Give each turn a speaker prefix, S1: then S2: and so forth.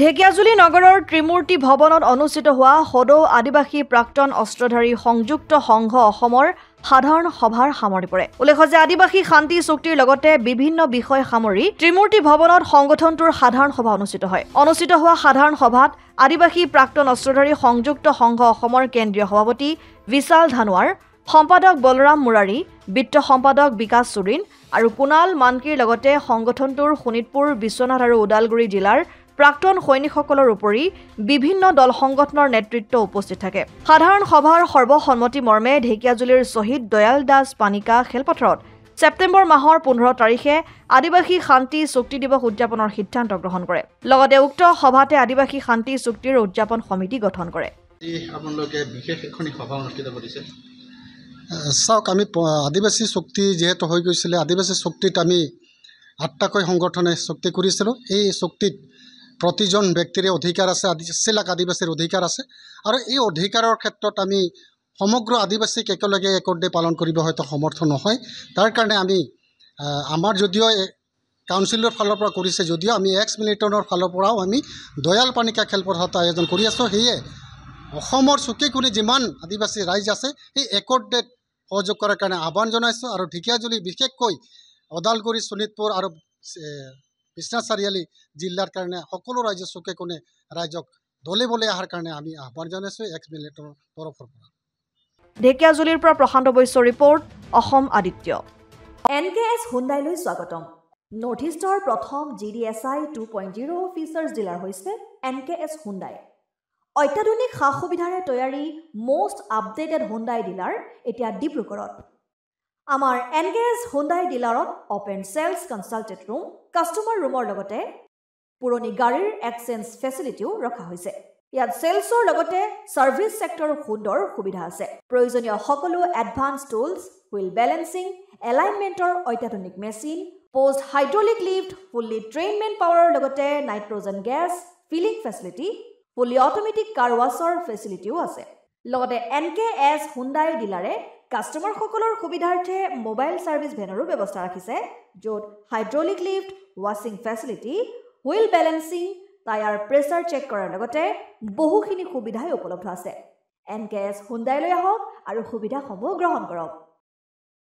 S1: ঢেকিয়াজুলি নগৰৰ ত্ৰিমূৰ্তি ভৱনত অনুষ্ঠিত হোৱা সদৌ আদিবাসী প্ৰাক্তন অস্ত্ৰধাৰী সংযুক্ত সংঘ অসমৰ সাধাৰণ সভাৰ সামৰি পৰে উল্লেখ্য যে আদিবাসী শান্তি চুক্তিৰ লগতে বিভিন্ন বিষয় সামৰি ত্ৰিমূৰ্তি ভৱনত সংগঠনটোৰ সাধাৰণ সভা অনুষ্ঠিত হয় অনুষ্ঠিত হোৱা সাধাৰণ সভাত আদিবাসী প্ৰাক্তন অস্ত্ৰধাৰী সংযুক্ত সংঘ অসমৰ কেন্দ্ৰীয় সভাপতি বিশাল ধানোৱাৰ সম্পাদক বলৰাম মুৰাৰী বিত্ত সম্পাদক বিকাশ চুৰিন আৰু কুণাল মানকীৰ লগতে সংগঠনটোৰ শোণিতপুৰ বিশ্বনাথ আৰু ওদালগুৰি জিলাৰ প্ৰাক্তন সৈনিকসকলৰ উপৰি বিভিন্ন দল সংগঠনৰ নেতৃত্ব উপস্থিত থাকে সাধাৰণ সভাৰ সৰ্বসন্মতি মৰ্মে ঢেকীয়াজুলিৰ শ্বহীদ দয়াল দাস পানিকা খেলপথাৰত ছেপ্টেম্বৰ মাহৰ পোন্ধৰ তাৰিখে আদিবাসী শান্তি চুক্তি দিৱস উদযাপনৰ সিদ্ধান্ত গ্ৰহণ কৰে লগতে উক্ত সভাতে আদিবাসী শান্তি চুক্তিৰ উদযাপন সমিতি গঠন কৰে
S2: চাওক আমি আদিবাসী চুক্তি যিহেতু হৈ গৈছিলে আদিবাসী চুক্তিত আমি আটাইকৈ সংগঠনে চুক্তি কৰিছিলোঁ এই চুক্তিত প্ৰতিজন ব্যক্তিৰে অধিকাৰ আছে আদি চিলাক আদিবাসীৰ অধিকাৰ আছে আৰু এই অধিকাৰৰ ক্ষেত্ৰত আমি সমগ্ৰ আদিবাসীক একেলগে একৰ্দে পালন কৰিব হয়তো সমৰ্থ নহয় তাৰ কাৰণে আমি আমাৰ যদিও কাউঞ্চিলৰ ফালৰ পৰা কৰিছে যদিও আমি এক্স মিলিটনৰ ফালৰ পৰাও আমি দয়াল পানিকা খেলপথাৰত আয়োজন কৰি আছোঁ সেয়ে অসমৰ চুকে কোণে যিমান আদিবাসী ৰাইজ আছে সেই একৰ্ড ডেট সহযোগ কৰাৰ কাৰণে আহ্বান জনাইছোঁ আৰু ঢেকীয়াজুলি বিশেষকৈ ওদালগুৰি শোণিতপুৰ আৰু বিশ্বনাথ চারিআলি জিলার কারণে সকল রাইজে চুকে কোণে রাইজক দলে বলে আহার কারণে আমি আহ্বান জানাইছো এক্স মিলিটর তরফের
S1: ঢেকিয়াজুলির পর Prashanta Baishya report Assam Aditya N K S হুণ্ডাইলৈ স্বাগতম নৰ্থ ইষ্টৰ প্ৰথম G D S I two point zero' features dealer হৈছে এন কে এছ হুণ্ডাই অত্যাধুনিক সা সুবিধাৰে তৈয়াৰী মষ্ট আপডেটেড হুণ্ডাই ডিলাৰ এতিয়া ডিব্ৰুগড়ত আমাৰ এনগেজ হুণ্ডাই ডিলাৰত open sales consultant room customer ৰুমৰ লগতে পুৰণি গাড়ীৰ এক্সেঞ্জ ফেচিলিটিও ৰখা হৈছে ইয়াত চেলছৰ লগতে ছাৰ্ভিছ ছেক্টৰ সুন্দৰ সুবিধা আছে প্ৰয়োজনীয় সকলো এডভান্স টুলছ হুইল বেলেঞ্চিং এলাইনমেণ্টৰ অত্যাধুনিক machine post hydraulic lift fully ট্ৰেইনমেণ্ট পাৱাৰৰ লগতে nitrogen gas filling facility fully automatic car washer ফেচিলিটিও আছে লগতে এন কে এছ হুণ্ডাই ডিলাৰে কাষ্টমাৰসকলৰ সুবিধাৰ্থে মোবাইল ছাৰ্ভিচ ভেনৰো ব্যৱস্থা ৰাখিছে য'ত হাইড্ৰলিক লিফ্ট ৱাশ্বিং facility wheel balancing tyre pressure check কৰাৰ লগতে বহুখিনি সুবিধাই উপলব্ধ আছে এন কে এছ হুণ্ডাইলৈ আহক আৰু সুবিধাসমূহ গ্ৰহণ কৰক